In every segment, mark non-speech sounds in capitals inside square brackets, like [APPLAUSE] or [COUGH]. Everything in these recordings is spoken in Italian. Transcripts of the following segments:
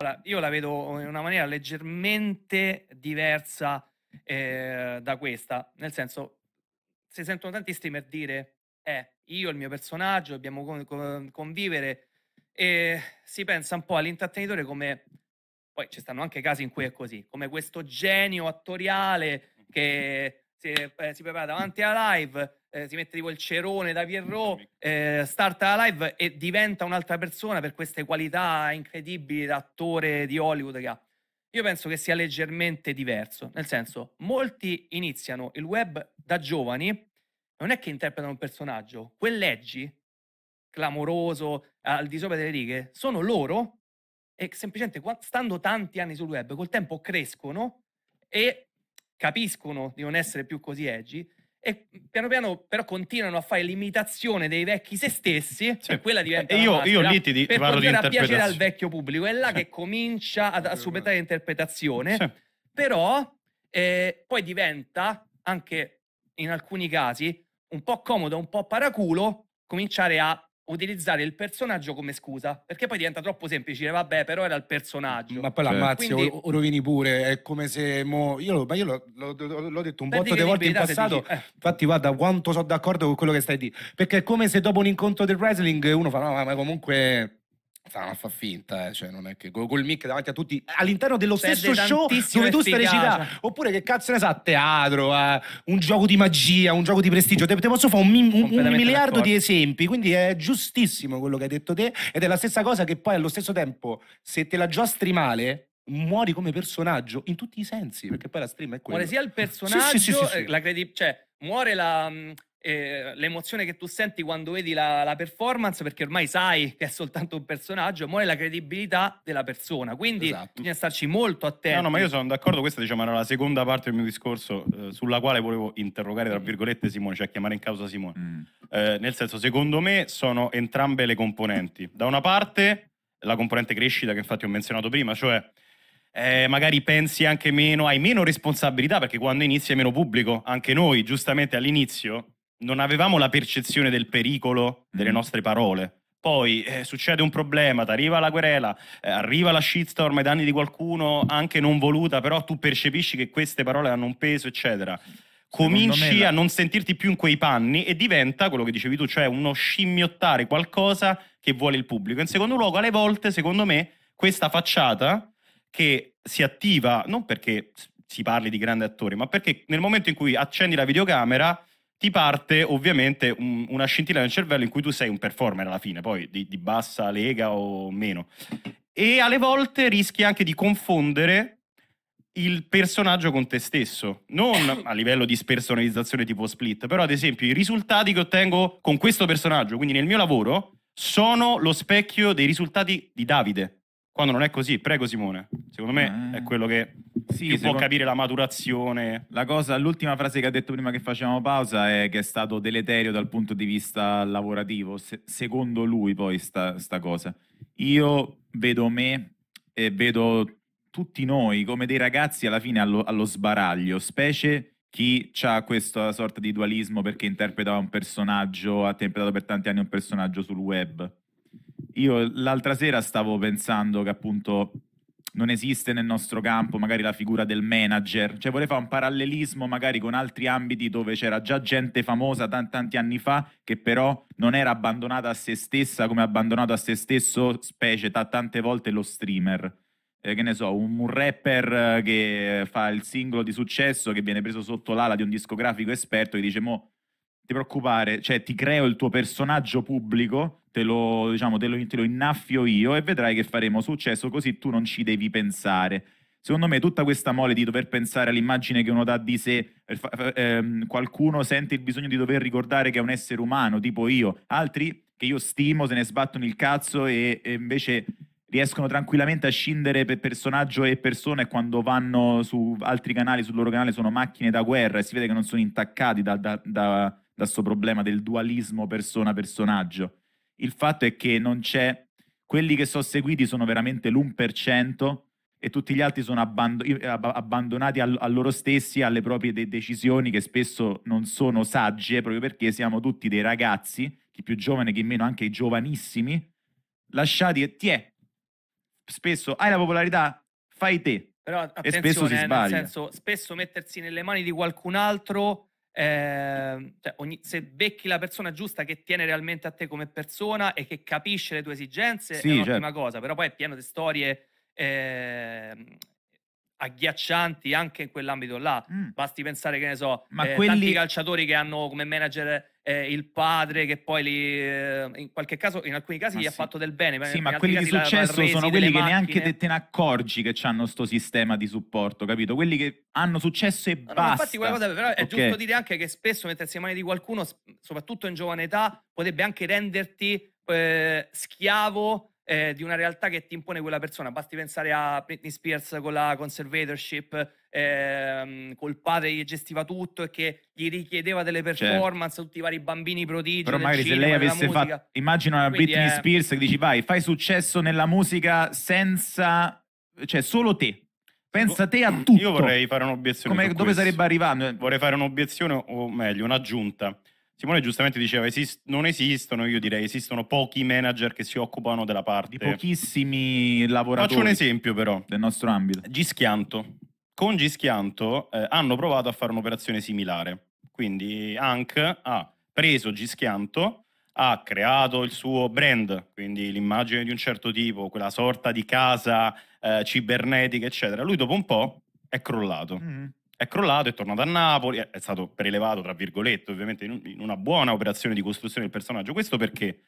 Allora, io la vedo in una maniera leggermente diversa eh, da questa, nel senso, si sentono tanti streamer dire, eh, io, e il mio personaggio, dobbiamo con- convivere, e si pensa un po' all'intrattenitore come, poi ci stanno anche casi in cui è così, come questo genio attoriale mm. che si, eh, si prepara davanti alla live, eh, si mette tipo il cerone da Pierrot, eh, starta la live e diventa un'altra persona per queste qualità incredibili da attore di Hollywood che ha. Io penso che sia leggermente diverso, nel senso, molti iniziano il web da giovani, non è che interpretano un personaggio, quel leggi clamoroso al di sopra delle righe, sono loro e semplicemente stando tanti anni sul web, col tempo crescono e capiscono di non essere più così edgy e mhmm, piano piano però continuano a fare l'imitazione dei vecchi se stessi cioè, e quella diventa e io, io lì ti, ti per parlo di a piacere al vecchio pubblico è là sì. che comincia ad, a subentrare l'interpretazione sì. però eh, poi diventa anche in alcuni casi un po' comodo un po' paraculo cominciare a utilizzare il personaggio come scusa, perché poi diventa troppo semplice, vabbè, però era il personaggio. Ma poi cioè, l'ammazzi quindi... o, o rovini pure, è come se mo... io, ma io l'ho, l'ho, l'ho detto un botto di volte in passato, dici, eh. infatti guarda quanto sono d'accordo con quello che stai dicendo, perché è come se dopo un incontro del wrestling uno fa no, ma comunque Ah, fa finta, eh. cioè non è che col mic davanti a tutti all'interno dello stesso show dove tu stai recitando. Oppure che cazzo ne sa, teatro, eh, un gioco di magia, un gioco di prestigio. Te, te posso fare un, un, un miliardo di esempi, quindi è giustissimo quello che hai detto te ed è la stessa cosa che poi allo stesso tempo se te la giostri male muori come personaggio in tutti i sensi, perché poi la stream è quella. Muore sia il personaggio, sì, sì, sì, eh, la credi, cioè muore la eh, l'emozione che tu senti quando vedi la, la, performance, perché ormai sai che è soltanto un personaggio, muore la credibilità della persona. Quindi esatto. bisogna starci molto attenti. No, no, ma io sono d'accordo. Questa, diciamo, era la seconda parte del mio discorso eh, sulla quale volevo interrogare, tra mm. virgolette, Simone, cioè chiamare in causa Simone. Mm. Eh, nel senso, secondo me sono entrambe le componenti. Da una parte, la componente crescita, che infatti ho menzionato prima, cioè. Eh, magari pensi anche meno, hai meno responsabilità perché quando inizi è meno pubblico. Anche noi, giustamente all'inizio, non avevamo la percezione del pericolo delle mm. nostre parole. Poi eh, succede un problema, ti arriva la querela, eh, arriva la shitstorm ai danni di qualcuno anche non voluta, però tu percepisci che queste parole hanno un peso, eccetera. Cominci la... a non sentirti più in quei panni e diventa quello che dicevi tu, cioè uno scimmiottare qualcosa che vuole il pubblico. In secondo luogo, alle volte, secondo me, questa facciata che si attiva non perché si parli di grande attore, ma perché nel momento in cui accendi la videocamera ti parte ovviamente un, una scintilla nel cervello in cui tu sei un performer alla fine, poi di, di bassa lega o meno. E alle volte rischi anche di confondere il personaggio con te stesso, non a livello di spersonalizzazione tipo split, però ad esempio i risultati che ottengo con questo personaggio, quindi nel mio lavoro, sono lo specchio dei risultati di Davide, quando non è così. Prego Simone, secondo me è ah. quello che sì, più può capire la maturazione. La cosa, l'ultima frase che ha detto prima che facevamo pausa è che è stato deleterio dal punto di vista lavorativo, se, secondo lui poi sta, sta cosa. Io vedo me e vedo tutti noi come dei ragazzi alla fine allo, allo sbaraglio, specie chi ha questa sorta di dualismo perché interpreta un personaggio, ha interpretato per tanti anni un personaggio sul web. Io l'altra sera stavo pensando che appunto non esiste nel nostro campo magari la figura del manager, cioè vorrei fare un parallelismo magari con altri ambiti dove c'era già gente famosa t- tanti anni fa che però non era abbandonata a se stessa come abbandonato a se stesso specie t- tante volte lo streamer. Eh, che ne so, un, un rapper eh, che fa il singolo di successo che viene preso sotto l'ala di un discografico esperto e dice mo ti preoccupare, cioè ti creo il tuo personaggio pubblico, te lo, diciamo, te lo, te lo innaffio io e vedrai che faremo successo così tu non ci devi pensare. Secondo me tutta questa mole di dover pensare all'immagine che uno dà di sé, eh, ehm, qualcuno sente il bisogno di dover ricordare che è un essere umano, tipo io, altri che io stimo se ne sbattono il cazzo e, e invece riescono tranquillamente a scindere per personaggio e persona e quando vanno su altri canali, sul loro canale sono macchine da guerra e si vede che non sono intaccati da questo problema del dualismo persona-personaggio. Il fatto è che non c'è, quelli che sono seguiti sono veramente l'1% e tutti gli altri sono abbandonati a loro stessi, alle proprie de- decisioni che spesso non sono sagge, proprio perché siamo tutti dei ragazzi, chi più giovane, chi meno, anche i giovanissimi, lasciati e ti è. Spesso hai la popolarità, fai te. Però e spesso si eh, sbaglia. Senso, spesso mettersi nelle mani di qualcun altro Ehm, cioè ogni, se becchi la persona giusta che tiene realmente a te come persona e che capisce le tue esigenze, sì, è un'ottima certo. cosa, però poi è pieno di storie eh, agghiaccianti anche in quell'ambito là. Mm. Basti pensare che ne so, Ma eh, quelli... tanti calciatori che hanno come manager eh, il padre che poi li, eh, in qualche caso in alcuni casi ma gli sì. ha fatto del bene sì ma quelli di successo sono quelli che macchine. neanche te, ne accorgi che hanno questo sistema di supporto capito quelli che hanno successo e no, basta no, infatti quella cosa però okay. è giusto dire anche che spesso mettersi in mani di qualcuno soprattutto in giovane età potrebbe anche renderti eh, schiavo eh, di una realtà che ti impone quella persona. Basti pensare a Britney Spears con la conservatorship, ehm, col padre che gestiva tutto e che gli richiedeva delle certo. performance, certo. tutti i vari bambini prodigi. Però magari cinema, se lei avesse fatto, immagino una Britney è... Spears che dici vai, fai successo nella musica senza, cioè solo te, Pensa te a [CLEARS THROAT] tutto. Io vorrei fare un'obiezione. Come, dove sarebbe arrivando? Vorrei fare un'obiezione, o meglio, un'aggiunta. Simone giustamente diceva esist- non esistono, io direi esistono pochi manager che si occupano della parte. Di pochissimi lavoratori. Faccio un esempio però. Del nostro ambito. Gischianto. Con Gischianto eh, hanno provato a fare un'operazione similare. Quindi Hank ha preso Gischianto, ha creato il suo brand, quindi l'immagine di un certo tipo, quella sorta di casa eh, cibernetica, eccetera. Lui dopo un po' è crollato. Mm è crollato, è tornato a Napoli, è stato prelevato, tra virgolette, ovviamente in, una buona operazione di costruzione del personaggio. Questo perché,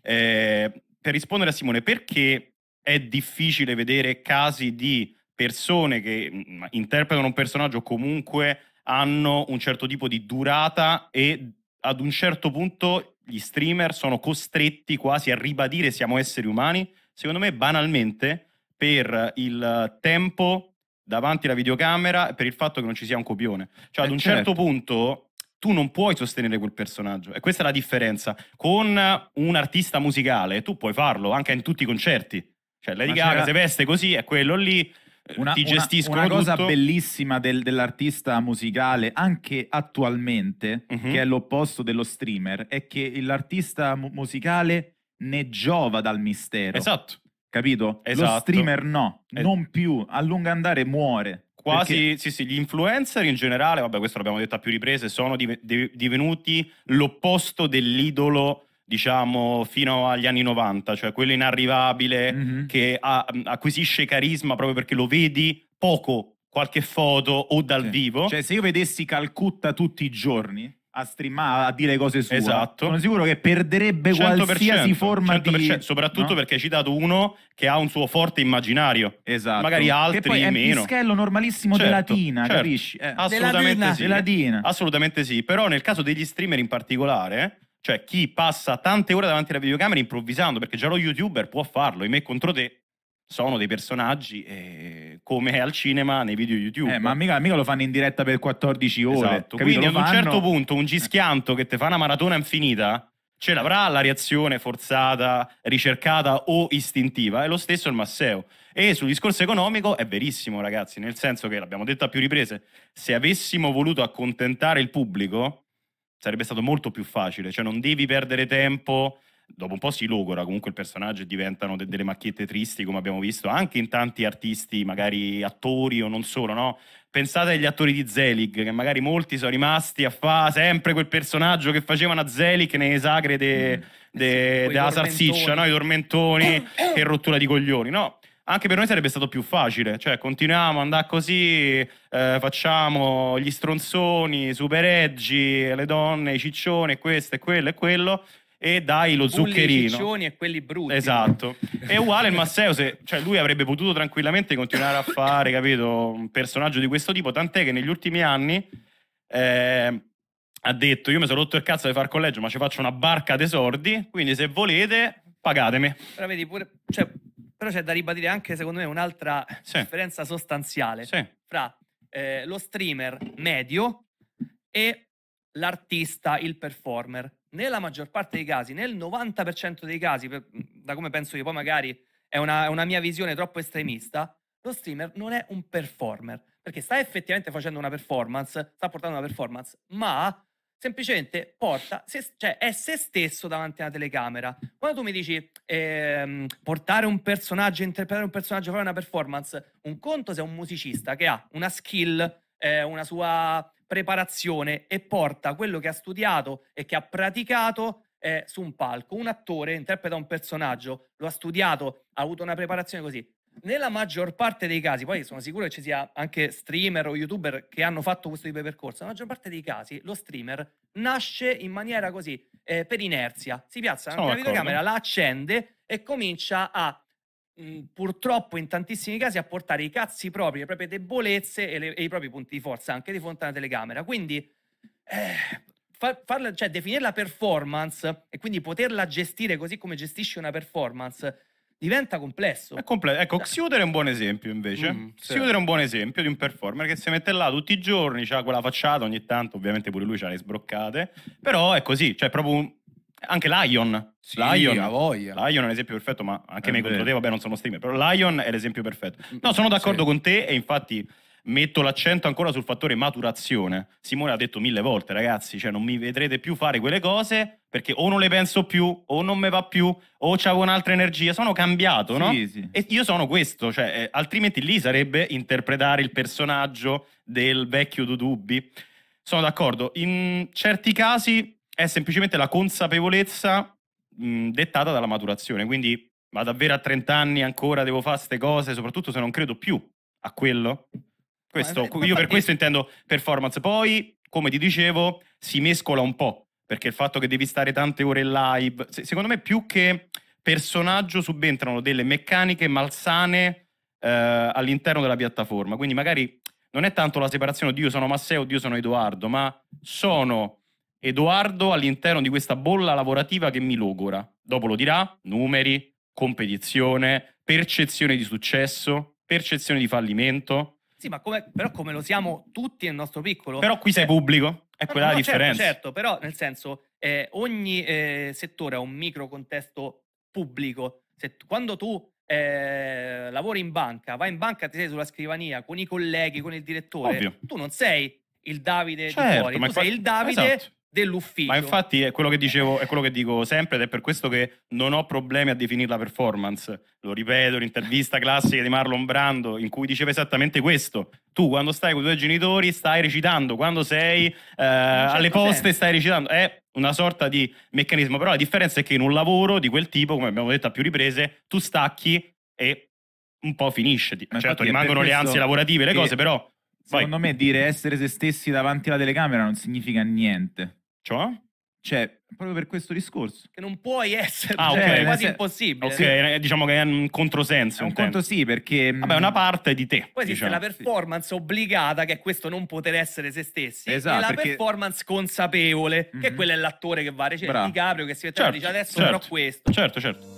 eh, per rispondere a Simone, perché è difficile vedere casi di persone che mh, mm, mm, interpretano un personaggio comunque hanno un certo tipo di durata e ad un certo punto gli streamer sono costretti quasi a ribadire siamo esseri umani, secondo me banalmente per il tempo davanti alla videocamera per il fatto che non ci sia un copione. Cioè, eh ad un certo, certo punto tu non puoi sostenere quel personaggio. E questa è la differenza. Con un artista musicale tu puoi farlo anche in tutti i concerti. Cioè, Lady Gaga se veste così è quello lì. Eh, una, ti gestiscono una, una cosa tutto. bellissima del, dell'artista musicale anche attualmente uh-huh. che è l'opposto dello streamer è che l'artista mu- musicale ne giova dal mistero esatto capito? Esatto. Lo streamer no, es- eh. non più, a lungo andare muore. Quasi, Perché... sì, sì, gli influencer in generale, vabbè, questo l'abbiamo detto a più riprese, sono div- div- divenuti l'opposto dell'idolo, diciamo, fino agli anni 90, cioè quello inarrivabile mm-hmm. che ha, acquisisce carisma proprio perché lo vedi poco, qualche foto o dal sì. vivo. Cioè, se io vedessi Calcutta tutti i giorni, a streamare, a dire cose sue. Esatto. Sono sicuro che perderebbe qualsiasi forma di... Soprattutto no? perché hai citato uno che ha un suo forte immaginario. Esatto. Magari altri che poi è meno. È un normalissimo certo, della Tina, certo. capisci? Eh. Assolutamente della sì. Assolutamente sì. Però nel caso degli streamer in particolare... Cioè, chi passa tante ore davanti alla videocamera improvvisando, perché già lo youtuber può farlo, in me contro te, sono dei personaggi eh, come al cinema nei video YouTube. Eh, ma mica, mica, lo fanno in diretta per 14 ore. Esatto. Quindi ad un certo punto un gischianto che ti fa una maratona infinita ce l'avrà la reazione forzata, ricercata o istintiva. È lo stesso il Masseo. E sul discorso economico è verissimo, ragazzi, nel senso che, l'abbiamo detto a più riprese, se avessimo voluto accontentare il pubblico sarebbe stato molto più facile. Cioè non devi perdere tempo dopo un po' si logora comunque il personaggio e diventano de- delle macchiette tristi, come abbiamo visto anche in tanti artisti, magari attori o non solo, no? Pensate agli attori di Zelig, che magari molti sono rimasti a fare sempre quel personaggio che facevano a Zelig nelle sagre della de- mm, de- eh salsiccia, no? I tormentoni e rottura di coglioni, no? anche per noi sarebbe stato più facile, cioè continuiamo a andare così, eh, facciamo gli stronzoni, super eggi, le donne, i ciccioni, questo e quello e quello, e dai lo zuccherino. I e quelli brutti. Esatto. È uguale il Masseo, se, cioè lui avrebbe potuto tranquillamente continuare a fare, capito, un personaggio di questo tipo, tant'è che negli ultimi anni eh, ha detto io mi sono rotto il cazzo di far collegio, ma ci faccio una barca dei sordi, quindi se volete pagatemi. Però vedi pure, cioè, però c'è da ribadire anche secondo me un'altra sì. differenza sostanziale sì. fra eh, lo streamer medio e l'artista, il performer. Nella maggior parte dei casi, nel 90% dei casi, mm, da come penso io, poi magari è una, una, mia visione troppo estremista, lo streamer non è un performer, perché sta effettivamente facendo una performance, sta portando una performance, ma semplicemente porta, se, cioè è se stesso davanti alla telecamera. Quando tu mi dici ehm, portare un personaggio, interpretare un personaggio, fare una performance, un conto se è un musicista che ha una skill eh, una sua preparazione e porta quello che ha studiato e che ha praticato eh, su un palco. Un attore interpreta un personaggio, lo ha studiato, ha avuto una preparazione così. Nella maggior parte dei casi, poi sono sicuro che ci sia anche streamer o youtuber che hanno fatto questo tipo di percorso, nella maggior parte dei casi lo streamer nasce in maniera così, eh, per inerzia, si piazza nella videocamera, la accende e comincia a mh, mm, purtroppo in tantissimi casi a portare i cazzi propri, le proprie debolezze e, le, e i propri punti di forza anche di fronte alla telecamera. Quindi eh, far, farla, cioè, definirla performance e quindi poterla gestire così come gestisci una performance diventa complesso. È complesso. ecco, eh. Xiuder è un buon esempio invece. Mm, Xiuder sì. è un buon esempio di un performer che si mette là tutti i giorni, ha quella facciata, ogni tanto ovviamente pure lui ha le sbroccate, però è così, cioè proprio un, anche Lion. Sì, Lion, ha voglia. Lion è l'esempio perfetto, ma anche è me contro te, vabbè, non sono streamer, però Lion è l'esempio perfetto. No, sono d'accordo sì. con te e infatti metto l'accento ancora sul fattore maturazione. Simone ha detto mille volte, ragazzi, cioè non mi vedrete più fare quelle cose perché o non le penso più, o non me va più, o c'avevo un'altra energia. Sono cambiato, sì, no? Sì. E io sono questo, cioè, eh, altrimenti lì sarebbe interpretare il personaggio del vecchio Dudubbi. Sono d'accordo, in certi casi è semplicemente la consapevolezza mh, dettata dalla maturazione. Quindi, ma davvero a 30 anni ancora devo fare queste cose, soprattutto se non credo più a quello? Questo, io per parte... questo intendo performance. Poi, come ti dicevo, si mescola un po', perché il fatto che devi stare tante ore live, secondo me più che personaggio subentrano delle meccaniche malsane eh, all'interno della piattaforma. Quindi magari non è tanto la separazione, oddio sono Masseo, oddio sono Edoardo, ma sono Edoardo all'interno di questa bolla lavorativa che mi logora. Dopo lo dirà, numeri, competizione, percezione di successo, percezione di fallimento. Sì, ma come, però come lo siamo tutti nel nostro piccolo. Però qui sei eh, pubblico, è no, quella no, la certo, differenza. Certo, certo, però nel senso eh, ogni eh, settore ha un micro contesto pubblico. Se, quando tu eh, lavori in banca, vai in banca, ti sei sulla scrivania con i colleghi, con il direttore, Ovvio. tu non sei il Davide certo, di fuori, tu sei il Davide esatto dell'ufficio. Ma infatti è quello che dicevo, è quello che dico sempre ed è per questo che non ho problemi a definire la performance. Lo ripeto, l'intervista classica di Marlon Brando in cui diceva esattamente questo. Tu quando stai con i tuoi genitori stai recitando, quando sei eh, certo alle poste senso. stai recitando. È una sorta di meccanismo, però la differenza è che in un lavoro di quel tipo, come abbiamo detto a più riprese, tu stacchi e un po' finisce. Ma certo, rimangono le ansie lavorative, le cose, però... Secondo poi... me dire essere se stessi davanti alla telecamera non significa niente. Cioè? Cioè, proprio per questo discorso. Che non puoi essere, ah, cioè, okay. è quasi impossibile. Ok, diciamo che è un controsenso. È un intendo. conto sì, perché... Vabbè, è una mm, parte di te. Poi esiste diciamo. la performance obbligata, che è questo non poter essere se stessi, esatto, e la perché... performance consapevole, mm-hmm. che mhm. quella è l'attore che va a ricevere, Di certo, che si mette certo, dice adesso certo, farò questo. Certo, certo.